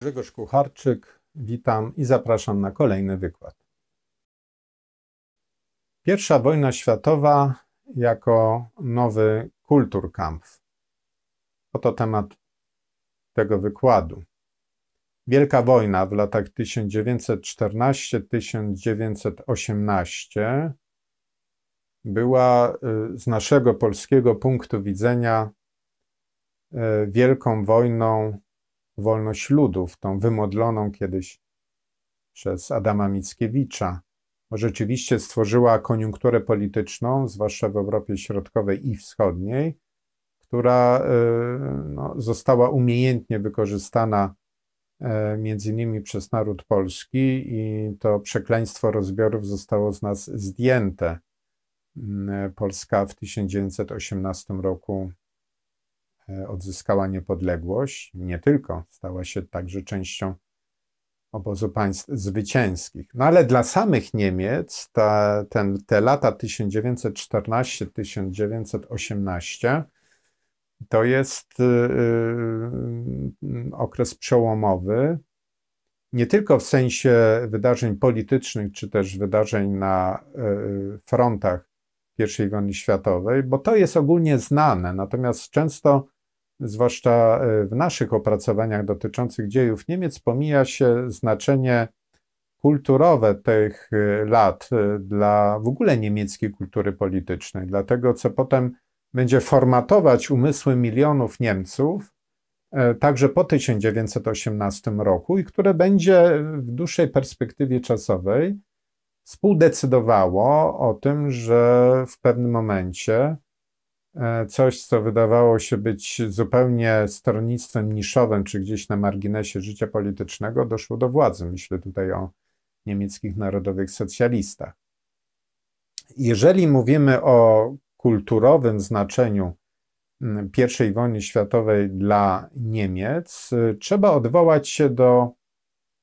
Grzegorz Kucharczyk, witam i zapraszam na kolejny wykład. Pierwsza wojna światowa jako nowy Kulturkampf. Oto temat tego wykładu. Wielka wojna w latach 1914-1918 była y, z naszego polskiego punktu widzenia y, wielką wojną wolność ludów, tą wymodloną kiedyś przez Adama Mickiewicza. Rzeczywiście stworzyła koniunkturę polityczną, zwłaszcza w Europie Środkowej i Wschodniej, która y, no, została umiejętnie wykorzystana y, między innymi przez naród polski i to przekleństwo rozbiorów zostało z nas zdjęte. Mm, y, Polska w 1918 roku odzyskała niepodległość, nie tylko, stała się także częścią obozu państw zwycięskich. No ale dla samych Niemiec ta, ten, te lata 1914-1918 to jest y, y, y, okres przełomowy, nie tylko w sensie wydarzeń politycznych, czy też wydarzeń na frontach I wojny światowej, bo to jest ogólnie znane, natomiast często, zwłaszcza w naszych opracowaniach dotyczących dziejów Niemiec, pomija się znaczenie kulturowe tych lat dla w ogóle niemieckiej kultury politycznej, dlatego co potem będzie formatować umysły milionów Niemców, e, także po 1918 roku i które będzie w dłuższej perspektywie czasowej współdecydowało o tym, że w pewnym momencie e, coś, co wydawało się być zupełnie stronnictwem niszowym, czy gdzieś na marginesie życia politycznego, doszło do władzy. Myślę tutaj o niemieckich narodowych socjalistach. Jeżeli mówimy o kulturowym znaczeniu mm, I wojny światowej dla Niemiec, trzeba odwołać się do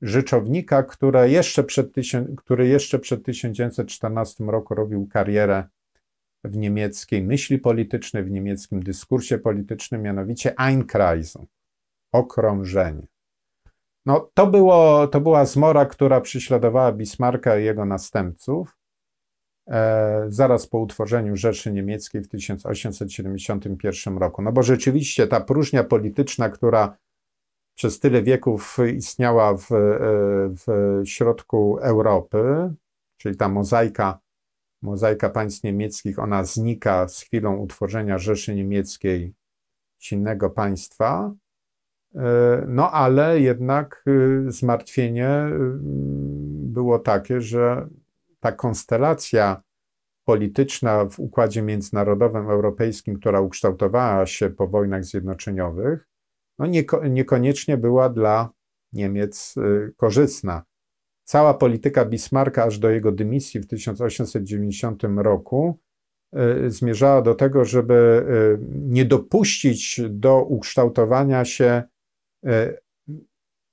rzeczownika, który jeszcze przed, który jeszcze przed 1914 roku robił karierę w niemieckiej myśli politycznej, w niemieckim dyskursie politycznym, mianowicie Einkreisung, okrążenie. No, to, było, to była zmora, która prześladowała Bismarcka i jego następców. E, zaraz po utworzeniu Rzeszy Niemieckiej w 1871 roku. No bo rzeczywiście ta próżnia polityczna, która przez tyle wieków istniała w, e, w środku Europy, czyli ta mozaika, mozaika państw niemieckich, ona znika z chwilą utworzenia Rzeszy Niemieckiej silnego państwa. E, no, ale jednak zmartwienie było takie, że ta konstelacja polityczna w układzie międzynarodowym europejskim, która ukształtowała się po wojnach zjednoczeniowych, no nieko, niekoniecznie była dla Niemiec y, korzystna. Cała polityka Bismarcka aż do jego dymisji w 1890 roku y, zmierzała do tego, żeby y, nie dopuścić do ukształtowania się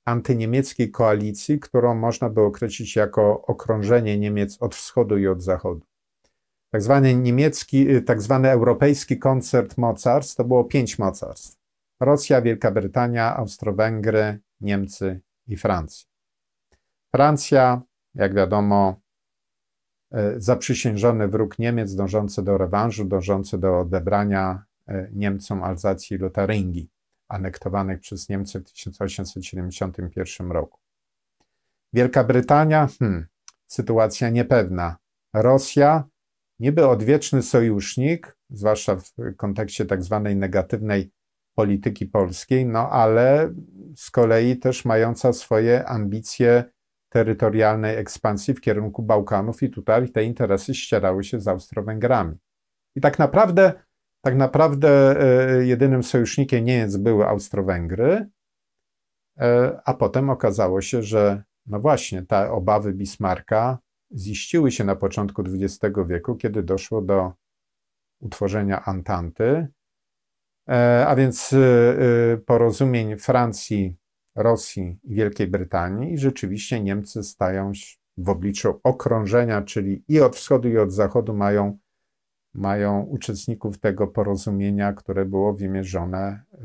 antyniemieckiej koalicji, którą można by określić jako okrążenie Niemiec od wschodu i od zachodu. Tak zwany niemiecki, y, tak zwany europejski koncert mocarstw to było pięć mocarstw. Rosja, Wielka Brytania, Austro-Węgry, Niemcy i Francja. Francja, jak wiadomo, y, zaprzysiężony wróg Niemiec dążący do rewanżu, dążący do odebrania y, Niemcom Alzacji i Lotaryngii anektowanych przez Niemcy w 1871 roku. Wielka Brytania, hmm, sytuacja niepewna. Rosja, niby odwieczny sojusznik, zwłaszcza w kontekście tak zwanej negatywnej polityki polskiej, no ale z kolei też mająca swoje ambicje terytorialnej ekspansji w kierunku Bałkanów i tutaj te interesy ścierały się z Austro-Węgrami. I tak naprawdę tak naprawdę e, jedynym sojusznikiem Niemiec były Austro-Węgry, e, a potem okazało się, że no właśnie te obawy Bismarcka ziściły się na początku XX wieku, kiedy doszło do utworzenia Antanty, e, a więc porozumień Francji, Rosji i Wielkiej Brytanii. I rzeczywiście Niemcy stają się w obliczu okrążenia, czyli i od wschodu, i od zachodu mają mają uczestników tego porozumienia, które było wymierzone y,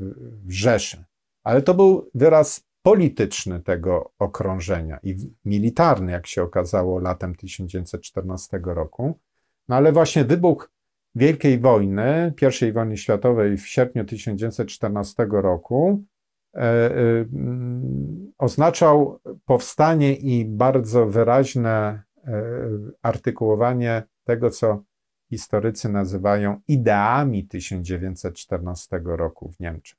w Rzeszy. Ale to był wyraz polityczny tego okrążenia i militarny, jak się okazało latem 1914 roku. No ale właśnie wybuch Wielkiej Wojny, I wojny światowej w sierpniu 1914 roku, e, e, mm, oznaczał powstanie i bardzo wyraźne e, artykułowanie tego, co historycy nazywają ideami 1914 roku w Niemczech.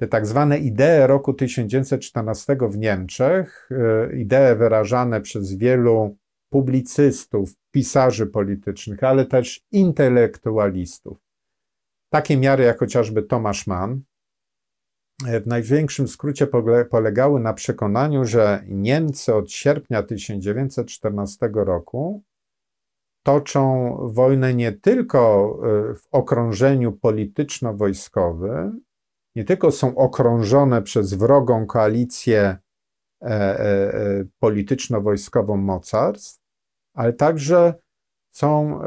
Te tak zwane idee roku 1914 w Niemczech, y, idee wyrażane przez wielu publicystów, pisarzy politycznych, ale też intelektualistów. Takie miary jak chociażby Tomasz Mann, y, w największym skrócie polegały na przekonaniu, że Niemcy od sierpnia 1914 roku toczą wojnę nie tylko e, w okrążeniu polityczno-wojskowym, nie tylko są okrążone przez wrogą koalicję e, e, polityczno-wojskową mocarstw, ale także są,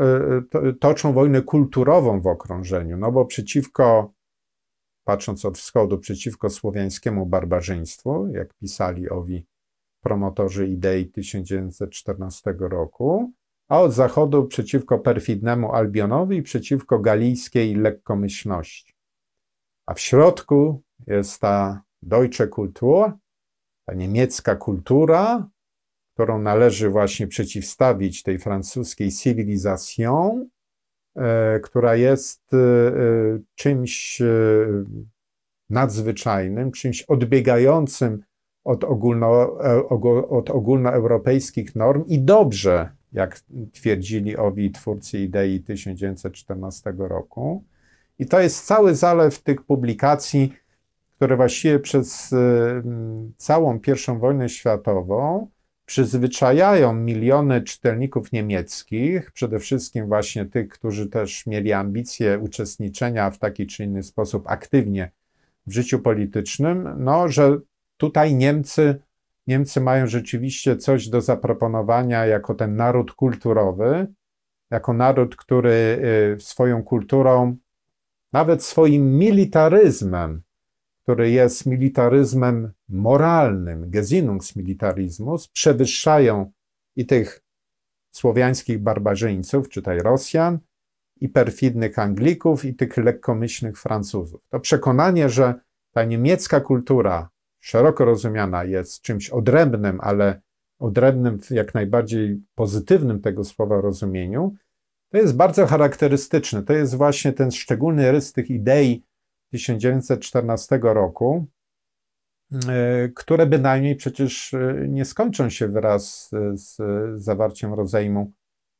toczą wojnę kulturową w okrążeniu, no bo przeciwko, patrząc od wschodu, przeciwko słowiańskiemu barbarzyństwu, jak pisali owi promotorzy idei 1914 roku, a od zachodu przeciwko perfidnemu Albionowi i przeciwko galijskiej lekkomyślności. A w środku jest ta Deutsche Kultur, ta niemiecka kultura, którą należy właśnie przeciwstawić tej francuskiej civilisation, e, która jest e, e, czymś nadzwyczajnym, czymś odbiegającym od, ogólno, od ogólnoeuropejskich norm i dobrze, jak twierdzili owi twórcy idei 1914 roku. I to jest cały zalew tych publikacji, które właściwie przez y, mm, całą I wojnę światową przyzwyczajają miliony czytelników niemieckich, przede wszystkim właśnie tych, którzy też mieli ambicje uczestniczenia w taki czy inny sposób aktywnie w życiu politycznym, no, że tutaj Niemcy Niemcy mają rzeczywiście coś do zaproponowania jako ten naród kulturowy, jako naród, który y, swoją kulturą, nawet swoim militaryzmem, który jest militaryzmem moralnym, Gesinnungsmilitarismus, przewyższają i tych słowiańskich barbarzyńców, czytaj Rosjan, i perfidnych Anglików, i tych lekkomyślnych Francuzów. To przekonanie, że ta niemiecka kultura szeroko rozumiana jest czymś odrębnym, ale odrębnym w jak najbardziej pozytywnym tego słowa rozumieniu, to jest bardzo charakterystyczne. To jest właśnie ten szczególny rys tych idei 1914 roku, y, które bynajmniej przecież y, nie skończą się wraz z zawarciem rozejmu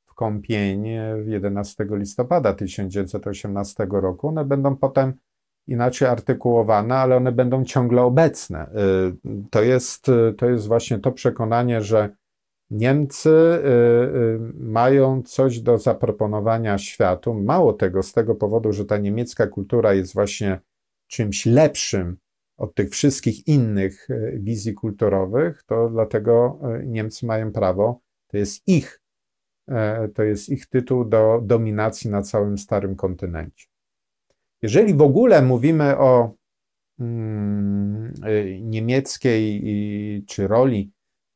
w Kąpień 11 y, listopada 1918 roku. One będą potem inaczej artykułowane, ale one będą ciągle obecne. Y, to jest, y, to jest właśnie to przekonanie, że Niemcy y, mają coś do zaproponowania światu. Mało tego, z tego powodu, że ta niemiecka kultura jest właśnie czymś lepszym od tych wszystkich innych wizji kulturowych, to dlatego Niemcy mają prawo, to jest ich, to jest ich tytuł do dominacji na całym starym kontynencie. Jeżeli w ogóle mówimy o mm, y, niemieckiej y, czy roli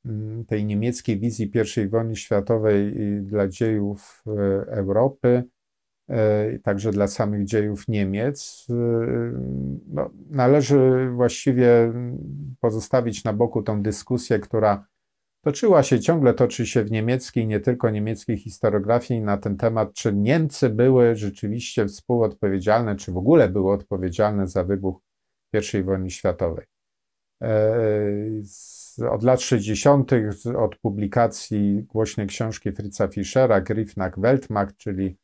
mm, tej niemieckiej wizji I wojny światowej y, dla dziejów Europy, także dla samych dziejów Niemiec, no, należy właściwie pozostawić na boku tą dyskusję, która Toczyła się, ciągle toczy się w niemieckiej, nie tylko niemieckiej historiografii na ten temat, czy Niemcy były rzeczywiście współodpowiedzialne, czy w ogóle były odpowiedzialne za wybuch I wojny światowej. E, od lat 60., od publikacji głośnej książki Fritza Fischera, Griffnach Weltmacht, czyli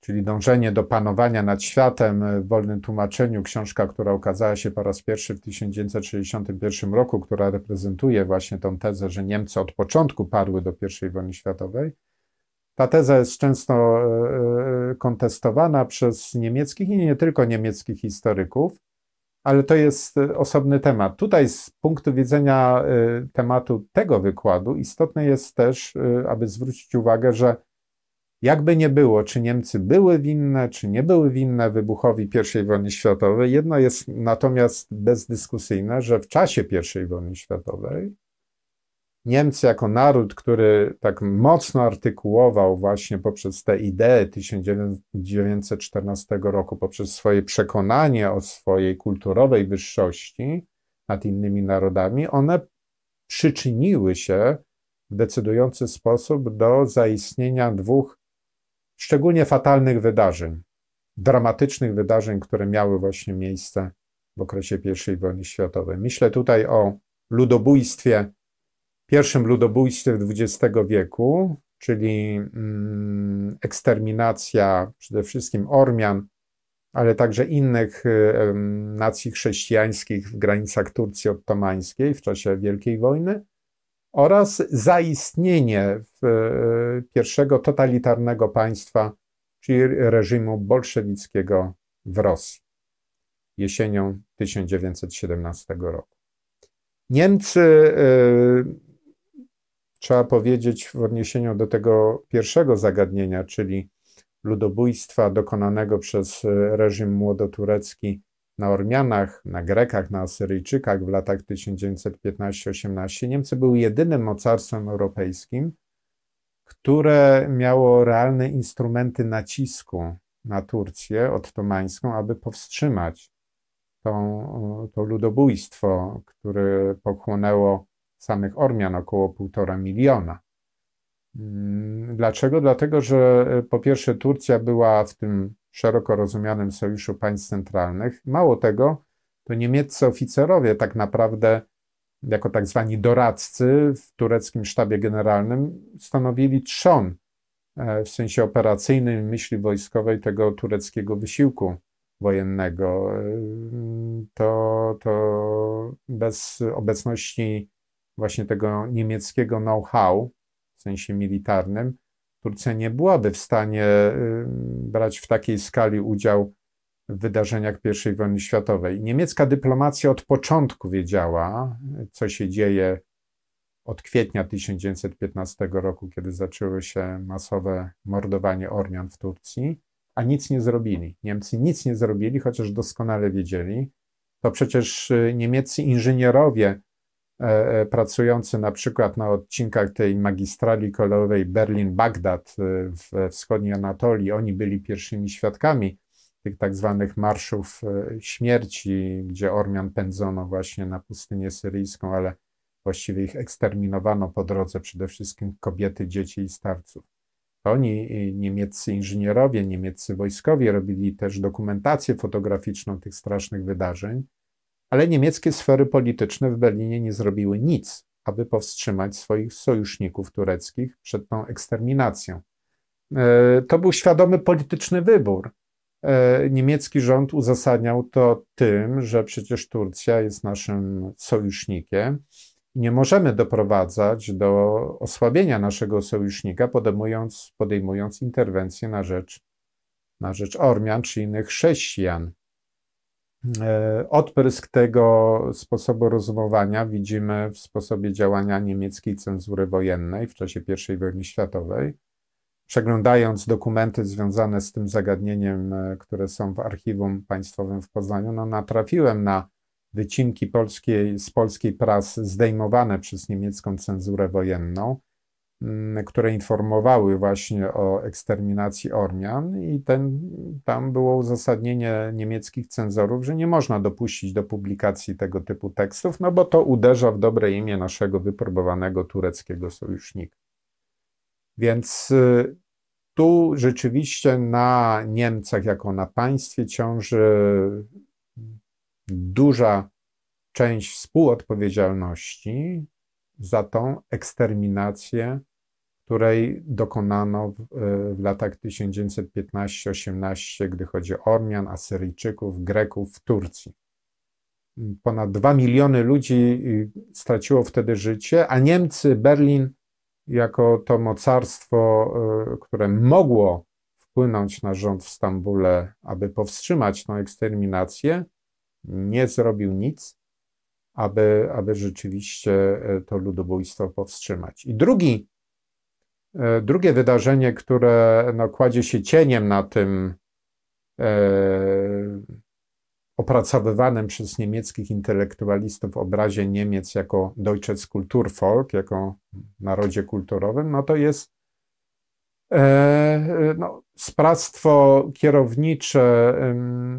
czyli Dążenie do panowania nad światem e, w wolnym tłumaczeniu, książka, która ukazała się po raz pierwszy w 1961 roku, która reprezentuje właśnie tę tezę, że Niemcy od początku parły do I wojny światowej. Ta teza jest często e, e, kontestowana przez niemieckich i nie tylko niemieckich historyków, ale to jest osobny temat. Tutaj z punktu widzenia tematu tego wykładu istotne jest też, aby zwrócić uwagę, że jakby nie było, czy Niemcy były winne, czy nie były winne wybuchowi I wojny światowej, jedno jest natomiast bezdyskusyjne, że w czasie I wojny światowej Niemcy jako naród, który tak mocno artykułował właśnie poprzez te idee 1914 roku, poprzez swoje przekonanie o swojej kulturowej wyższości nad innymi narodami, one przyczyniły się w decydujący sposób do zaistnienia dwóch szczególnie fatalnych wydarzeń, dramatycznych wydarzeń, które miały właśnie miejsce w okresie I wojny światowej. Myślę tutaj o ludobójstwie, pierwszym ludobójstwie XX wieku, czyli mm, eksterminacja przede wszystkim Ormian, ale także innych y, nacji chrześcijańskich w granicach Turcji Ottomańskiej w czasie Wielkiej Wojny oraz zaistnienie e, pierwszego totalitarnego państwa, czyli reżimu bolszewickiego w Rosji jesienią 1917 roku. Niemcy, e, trzeba powiedzieć, w odniesieniu do tego pierwszego zagadnienia, czyli ludobójstwa dokonanego przez reżim młodoturecki na Ormianach, na Grekach, na Asyryjczykach w latach 1915-18, Niemcy były jedynym mocarstwem europejskim, które miało realne instrumenty nacisku na Turcję ottomańską, aby powstrzymać tą, to ludobójstwo, które pochłonęło samych Ormian około półtora miliona. Mm, dlaczego? Dlatego, że e, po pierwsze Turcja była w tym szeroko rozumianym Sojuszu Państw Centralnych. Mało tego, to niemieccy oficerowie tak naprawdę jako tak zwani doradcy w tureckim sztabie generalnym stanowili trzon e, w sensie operacyjnym myśli wojskowej tego tureckiego wysiłku wojennego. E, to, to bez obecności właśnie tego niemieckiego know-how w sensie militarnym, Turcja nie byłaby w stanie y, brać w takiej skali udział w wydarzeniach I wojny światowej. Niemiecka dyplomacja od początku wiedziała, co się dzieje od kwietnia 1915 roku, kiedy zaczęło się masowe mordowanie Ormian w Turcji, a nic nie zrobili. Niemcy nic nie zrobili, chociaż doskonale wiedzieli. To przecież y, niemieccy inżynierowie E, e, pracujący na przykład na odcinkach tej magistrali kolejowej Berlin-Bagdad e, w wschodniej Anatolii, oni byli pierwszymi świadkami tych tak zwanych marszów śmierci, gdzie Ormian pędzono właśnie na pustynię syryjską, ale właściwie ich eksterminowano po drodze, przede wszystkim kobiety, dzieci i starców. To oni, niemieccy inżynierowie, niemieccy wojskowi, robili też dokumentację fotograficzną tych strasznych wydarzeń. Ale niemieckie sfery polityczne w Berlinie nie zrobiły nic, aby powstrzymać swoich sojuszników tureckich przed tą eksterminacją. E, to był świadomy polityczny wybór. E, niemiecki rząd uzasadniał to tym, że przecież Turcja jest naszym sojusznikiem i nie możemy doprowadzać do osłabienia naszego sojusznika, podejmując, podejmując interwencję na rzecz, na rzecz Ormian czy innych chrześcijan. E, odprysk tego sposobu rozumowania widzimy w sposobie działania niemieckiej cenzury wojennej w czasie I wojny światowej. Przeglądając dokumenty związane z tym zagadnieniem, e, które są w archiwum państwowym w Poznaniu, no, natrafiłem na wycinki polskiej, z polskiej prasy zdejmowane przez niemiecką cenzurę wojenną. Mm, które informowały właśnie o eksterminacji Ormian, i ten, tam było uzasadnienie niemieckich cenzorów, że nie można dopuścić do publikacji tego typu tekstów, no bo to uderza w dobre imię naszego wypróbowanego tureckiego sojusznika. Więc y, tu rzeczywiście na Niemcach, jako na państwie, ciąży duża część współodpowiedzialności za tą eksterminację, której dokonano w, e, w latach 1915-18, gdy chodzi o Ormian, Asyryjczyków, Greków w Turcji. Ponad 2 miliony ludzi straciło wtedy życie, a Niemcy, Berlin, jako to mocarstwo, e, które mogło wpłynąć na rząd w Stambule, aby powstrzymać tę eksterminację, nie zrobił nic aby, aby rzeczywiście e, to ludobójstwo powstrzymać. I drugi, e, drugie wydarzenie, które no, kładzie się cieniem na tym e, opracowywanym przez niemieckich intelektualistów obrazie Niemiec jako Deutsches Kulturvolk, jako narodzie kulturowym, no to jest E, no, sprawstwo kierownicze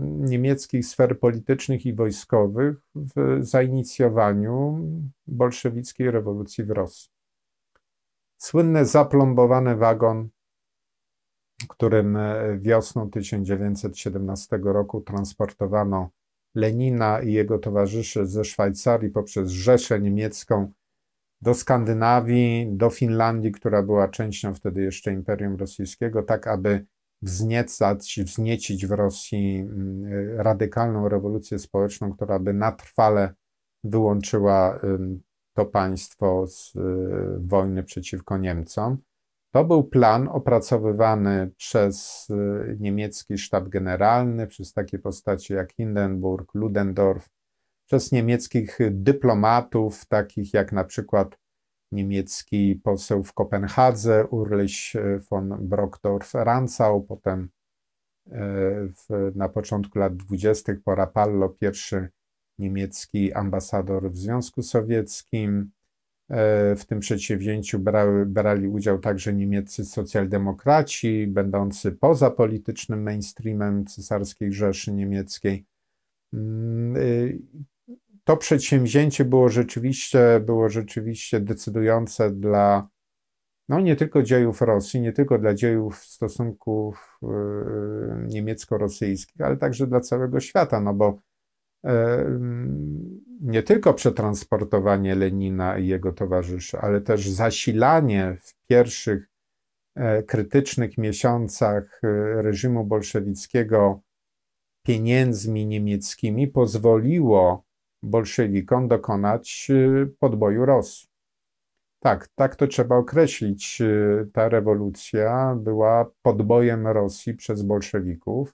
niemieckich sfer politycznych i wojskowych w zainicjowaniu bolszewickiej rewolucji w Rosji. Słynny zaplombowany wagon, którym e, wiosną 1917 roku transportowano Lenina i jego towarzyszy ze Szwajcarii poprzez Rzeszę Niemiecką do Skandynawii, do Finlandii, która była częścią wtedy jeszcze Imperium Rosyjskiego, tak aby wzniecać, wzniecić w Rosji mm, radykalną rewolucję społeczną, która by na trwale wyłączyła to państwo z y, wojny przeciwko Niemcom. To był plan opracowywany przez y, niemiecki sztab generalny, przez takie postacie jak Hindenburg, Ludendorff, przez niemieckich dyplomatów, takich jak na przykład niemiecki poseł w Kopenhadze Urlich von brockdorf ranzau potem e, w, na początku lat 20. po Rapallo pierwszy niemiecki ambasador w Związku Sowieckim. E, w tym przedsięwzięciu brały, brali udział także niemieccy socjaldemokraci, będący poza politycznym mainstreamem Cesarskiej Rzeszy Niemieckiej. Mm, y, to przedsięwzięcie było rzeczywiście, było rzeczywiście decydujące dla no, nie tylko dziejów Rosji, nie tylko dla dziejów stosunków yy, niemiecko-rosyjskich, ale także dla całego świata, no bo yy, nie tylko przetransportowanie Lenina i jego towarzyszy, ale też zasilanie w pierwszych e, krytycznych miesiącach e, reżimu bolszewickiego pieniędzmi niemieckimi pozwoliło bolszewikom dokonać y, podboju Rosji. Tak, tak to trzeba określić. Y, ta rewolucja była podbojem Rosji przez bolszewików.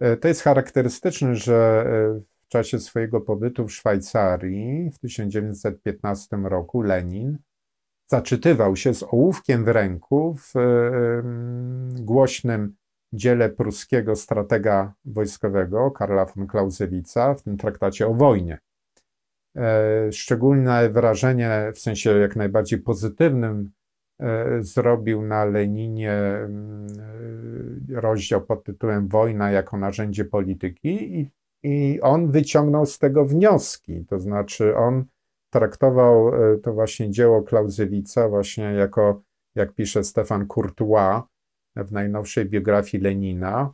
E, to jest charakterystyczne, że e, w czasie swojego pobytu w Szwajcarii w 1915 roku Lenin zaczytywał się z ołówkiem w ręku w e, głośnym dziele pruskiego stratega wojskowego Karla von Clausewica w tym traktacie o wojnie. E, szczególne wrażenie, w sensie jak najbardziej pozytywnym, e, zrobił na Leninie mm, e, rozdział pod tytułem Wojna jako narzędzie polityki, i, i on wyciągnął z tego wnioski. To znaczy, on traktował to właśnie dzieło Klauzywica, właśnie jako, jak pisze Stefan Courtois w najnowszej biografii Lenina,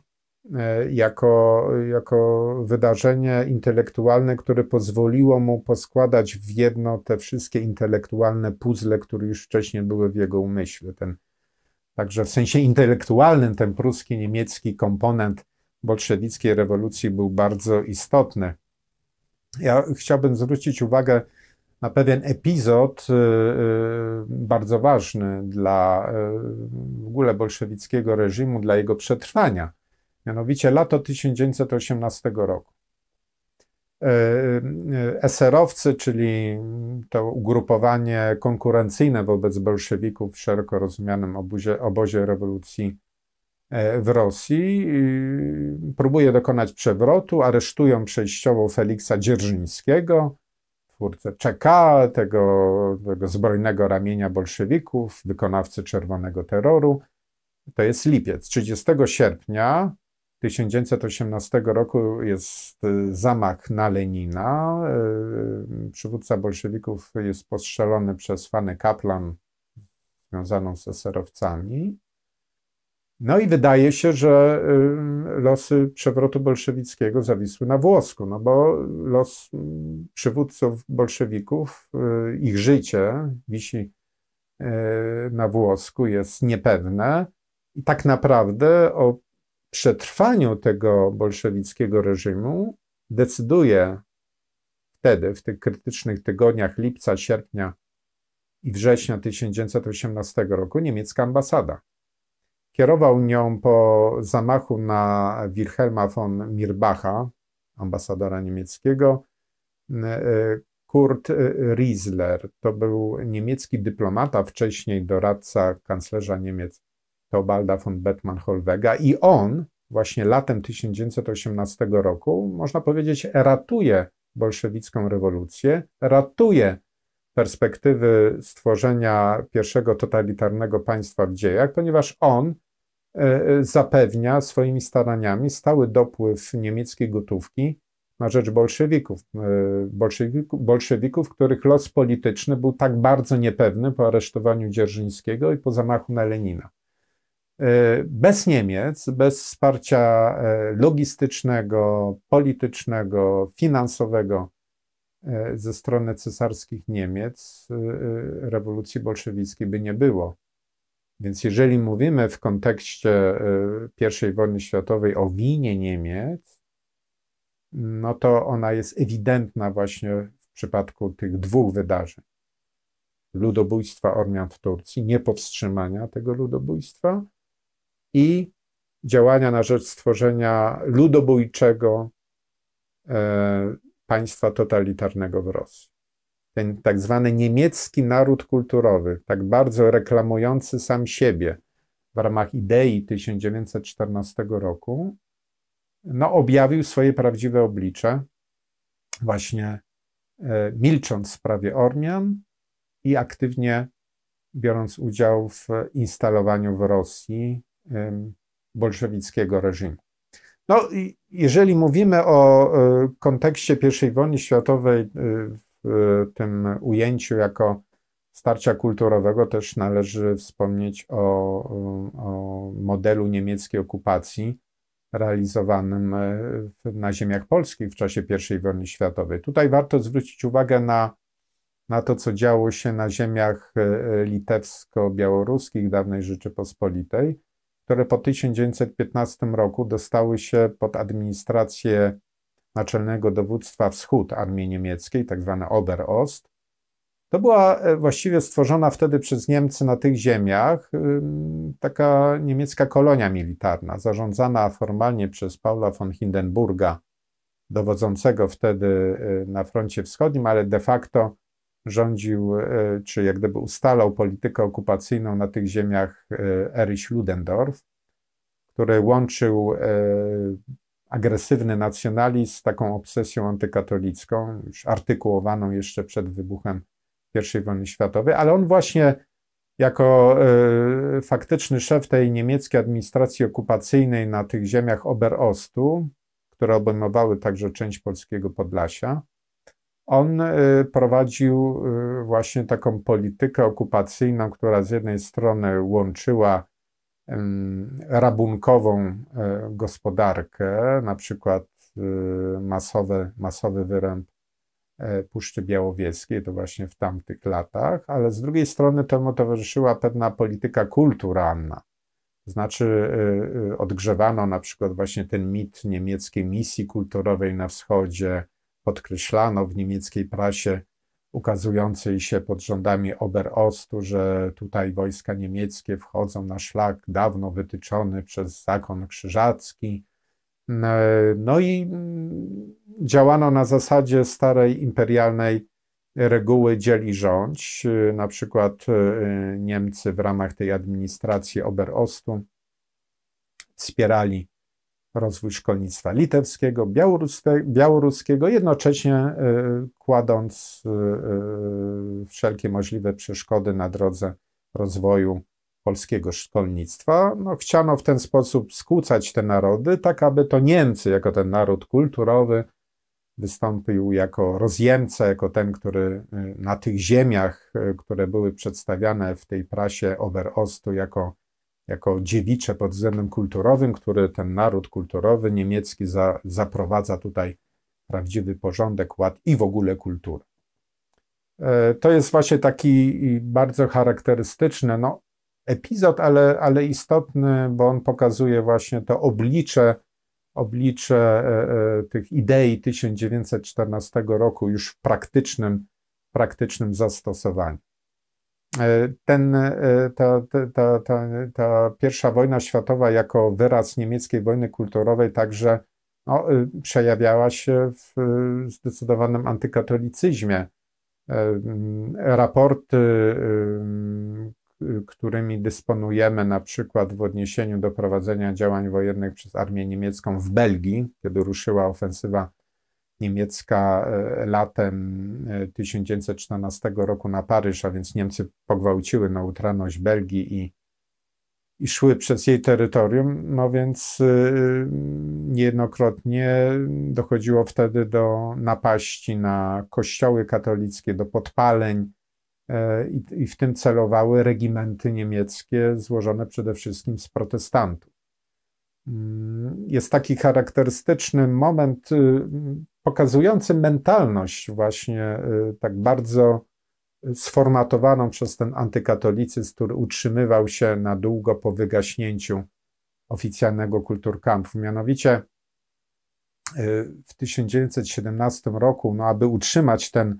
E, jako, jako wydarzenie intelektualne, które pozwoliło mu poskładać w jedno te wszystkie intelektualne puzzle, które już wcześniej były w jego umyśle. Ten, także w sensie intelektualnym ten pruski, niemiecki komponent bolszewickiej rewolucji był bardzo istotny. Ja chciałbym zwrócić uwagę na pewien epizod e, e, bardzo ważny dla w ogóle bolszewickiego reżimu, dla jego przetrwania mianowicie lato 1918 roku. E, e, eserowcy, czyli to ugrupowanie konkurencyjne wobec bolszewików w szeroko rozumianym obuzie, obozie rewolucji e, w Rosji, próbuje dokonać przewrotu, aresztują przejściowo Feliksa Dzierżyńskiego, twórcę Czeka, tego, tego zbrojnego ramienia bolszewików, wykonawcy czerwonego terroru. To jest lipiec. 30 sierpnia 1918 roku jest y, zamach na Lenina. Y, przywódca bolszewików jest postrzelony przez Fanny Kaplan, związaną z eserowcami. No i wydaje się, że y, losy przewrotu bolszewickiego zawisły na włosku, no bo los mm, przywódców bolszewików, ich życie wisi na włosku, jest niepewne. I tak naprawdę o przetrwaniu tego bolszewickiego reżimu decyduje wtedy, w tych krytycznych tygodniach lipca, sierpnia i września 1918 roku, niemiecka ambasada. Kierował nią po zamachu na Wilhelma von Mirbacha, ambasadora niemieckiego, e, Kurt e, Riesler. To był niemiecki dyplomata, wcześniej doradca kanclerza Niemiec Teobalda von Bettmann-Holwega i on właśnie latem 1918 roku, można powiedzieć, ratuje bolszewicką rewolucję, ratuje perspektywy stworzenia pierwszego totalitarnego państwa w dziejach, ponieważ on e, e, zapewnia swoimi staraniami stały dopływ niemieckiej gotówki na rzecz bolszewików, e, bolszewików, bolszewików, których los polityczny był tak bardzo niepewny po aresztowaniu Dzierżyńskiego i po zamachu na Lenina. E, bez Niemiec, bez wsparcia e, logistycznego, politycznego, finansowego e, ze strony cesarskich Niemiec rewolucji bolszewickiej by nie było. Więc jeżeli mówimy w kontekście I wojny światowej o winie Niemiec, no to ona jest ewidentna właśnie w przypadku tych dwóch wydarzeń. Ludobójstwa Ormian w Turcji, niepowstrzymania tego ludobójstwa i działania na rzecz stworzenia ludobójczego e, państwa totalitarnego w Rosji. Ten tak zwany niemiecki naród kulturowy, tak bardzo reklamujący sam siebie w ramach idei 1914 roku, no, objawił swoje prawdziwe oblicze, właśnie e, milcząc w sprawie Ormian i aktywnie biorąc udział w instalowaniu w Rosji bolszewickiego reżimu. No, jeżeli mówimy o e, kontekście I wojny światowej e, w tym ujęciu jako starcia kulturowego, też należy wspomnieć o, o modelu niemieckiej okupacji realizowanym e, na ziemiach polskich w czasie I wojny światowej. Tutaj warto zwrócić uwagę na, na to, co działo się na ziemiach litewsko-białoruskich dawnej Rzeczypospolitej które po 1915 roku dostały się pod administrację Naczelnego Dowództwa Wschód Armii Niemieckiej, tak zwane Oberost. To była e, właściwie stworzona wtedy przez Niemcy na tych ziemiach taka niemiecka kolonia militarna, zarządzana formalnie przez Paula von Hindenburga, dowodzącego wtedy y, na froncie wschodnim, ale de facto rządził, e, czy jak gdyby ustalał politykę okupacyjną na tych ziemiach e, Erich Ludendorff, który łączył e, agresywny nacjonalizm z taką obsesją antykatolicką, już artykułowaną jeszcze przed wybuchem I wojny światowej, ale on właśnie jako faktyczny szef tej niemieckiej administracji okupacyjnej na tych ziemiach Oberostu, które obejmowały także część polskiego Podlasia, on e, prowadził e, właśnie taką politykę okupacyjną, która z jednej strony łączyła rabunkową e, gospodarkę, na przykład masowy, masowy wyręb Puszczy Białowieskiej, to właśnie w tamtych latach, ale z drugiej strony temu towarzyszyła pewna polityka kulturalna. Znaczy, odgrzewano na przykład właśnie ten mit niemieckiej misji kulturowej na wschodzie, podkreślano w niemieckiej prasie ukazującej się pod rządami Oberostu, że tutaj wojska niemieckie wchodzą na szlak dawno wytyczony przez zakon krzyżacki. E, no i mm, działano na zasadzie starej imperialnej reguły dzieli rządź. E, na przykład e, Niemcy w ramach tej administracji Oberostu wspierali rozwój szkolnictwa litewskiego, białoruskiego, jednocześnie e, kładąc e, e, wszelkie możliwe przeszkody na drodze rozwoju polskiego szkolnictwa. No, chciano w ten sposób skłócać te narody, tak aby to Niemcy, jako ten naród kulturowy, wystąpił jako rozjemca, jako ten, który na tych ziemiach, które były przedstawiane w tej prasie Oberostu jako jako dziewicze pod względem kulturowym, który ten naród kulturowy niemiecki za, zaprowadza tutaj prawdziwy porządek, ład i w ogóle kulturę. E, to jest właśnie taki bardzo charakterystyczny no, epizod, ale, ale istotny, bo on pokazuje właśnie to oblicze, oblicze e, e, tych idei 1914 roku już w praktycznym, praktycznym zastosowaniu. E, ten, e, ta, ta, ta, ta pierwsza wojna światowa jako wyraz niemieckiej wojny kulturowej także no, e, przejawiała się w zdecydowanym antykatolicyzmie. Raporty, którymi dysponujemy, na przykład w odniesieniu do prowadzenia działań wojennych przez armię niemiecką w Belgii, kiedy ruszyła ofensywa niemiecka e, latem 1914 e, roku na Paryż, a więc Niemcy pogwałciły neutralność Belgii i, i szły przez jej terytorium, no więc y, niejednokrotnie dochodziło wtedy do napaści na kościoły katolickie, do podpaleń, e, i, w tym celowały regimenty niemieckie złożone przede wszystkim z protestantów jest taki charakterystyczny moment y, pokazujący mentalność właśnie y, tak bardzo sformatowaną przez ten antykatolicyzm, który utrzymywał się na długo po wygaśnięciu oficjalnego kulturkampfu. Mianowicie y, w 1917 roku, no aby utrzymać ten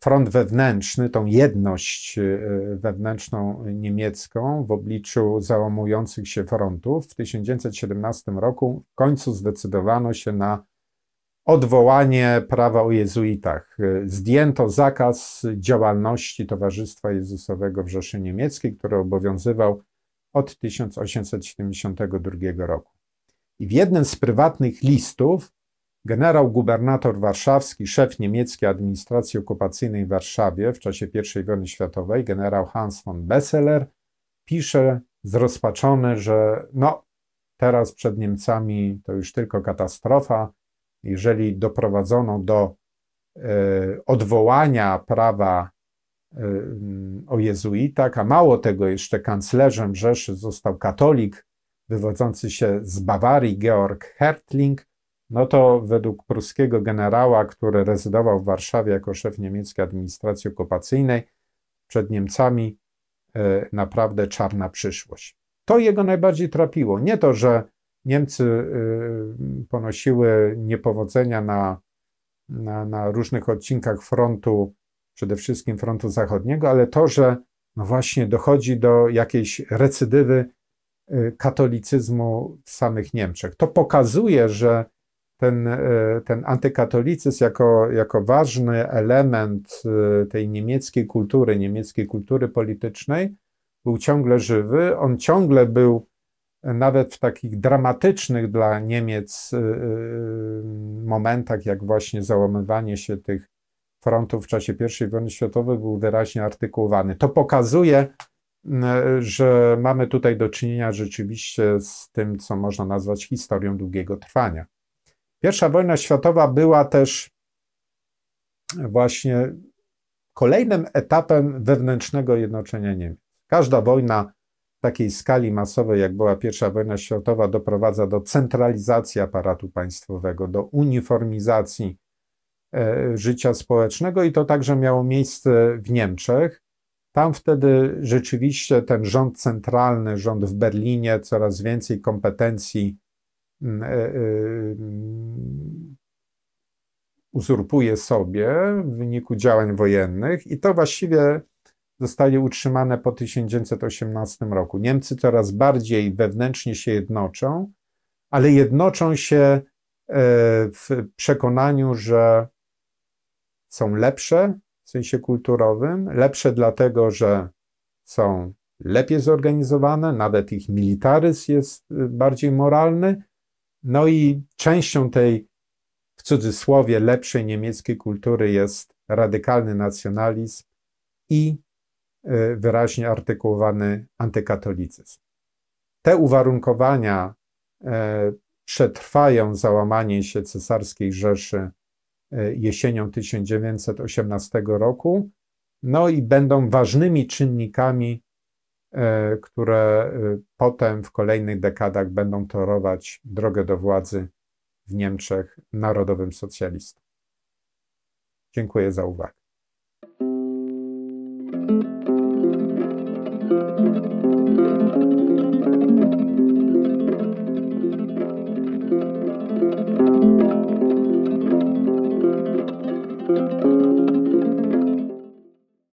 front wewnętrzny, tą jedność y, y, wewnętrzną y, niemiecką w obliczu załamujących się frontów. W 1917 roku w końcu zdecydowano się na odwołanie prawa o jezuitach. Zdjęto zakaz działalności Towarzystwa Jezusowego w Rzeszy Niemieckiej, który obowiązywał od 1872 roku. I w jednym z prywatnych listów Generał-gubernator warszawski, szef niemieckiej administracji okupacyjnej w Warszawie w czasie I wojny światowej, generał Hans von Besseler, pisze zrozpaczony, że no, teraz przed Niemcami to już tylko katastrofa. Jeżeli doprowadzono do y, odwołania prawa y, o jezuitach, a mało tego, jeszcze kanclerzem Rzeszy został katolik wywodzący się z Bawarii, Georg Hertling, no to według pruskiego generała, który rezydował w Warszawie jako szef niemieckiej administracji okupacyjnej, przed Niemcami e, naprawdę czarna przyszłość. To jego najbardziej trapiło. Nie to, że Niemcy e, ponosiły niepowodzenia na, na, na różnych odcinkach frontu, przede wszystkim frontu zachodniego, ale to, że no właśnie dochodzi do jakiejś recydywy e, katolicyzmu w samych Niemczech. To pokazuje, że ten, e, ten antykatolicyzm jako, jako ważny element e, tej niemieckiej kultury, niemieckiej kultury politycznej, był ciągle żywy. On ciągle był e, nawet w takich dramatycznych dla Niemiec momentach, jak właśnie załamywanie się tych frontów w czasie I wojny światowej, był wyraźnie artykułowany. To pokazuje, że mamy tutaj do czynienia rzeczywiście z tym, co można nazwać historią długiego trwania. Pierwsza wojna światowa była też właśnie kolejnym etapem wewnętrznego jednoczenia Niemiec. Każda wojna takiej skali masowej, jak była I wojna światowa, doprowadza do centralizacji aparatu państwowego, do uniformizacji e, życia społecznego i to także miało miejsce w Niemczech. Tam wtedy rzeczywiście ten rząd centralny, rząd w Berlinie, coraz więcej kompetencji Mm, e, e, mm, uzurpuje sobie w wyniku działań wojennych i to właściwie zostaje utrzymane po 1918 roku. Niemcy coraz bardziej wewnętrznie się jednoczą, ale jednoczą się e, w przekonaniu, że są lepsze w sensie kulturowym, lepsze dlatego, że są lepiej zorganizowane, nawet ich militaryzm jest y, bardziej moralny, no i częścią tej, w cudzysłowie, lepszej niemieckiej kultury jest radykalny nacjonalizm i e, wyraźnie artykułowany antykatolicyzm. Te uwarunkowania e, przetrwają załamanie się cesarskiej Rzeszy e, jesienią 1918 roku, no i będą ważnymi czynnikami E, które e, potem w kolejnych dekadach będą torować drogę do władzy w Niemczech narodowym socjalistom. Dziękuję za uwagę. thank you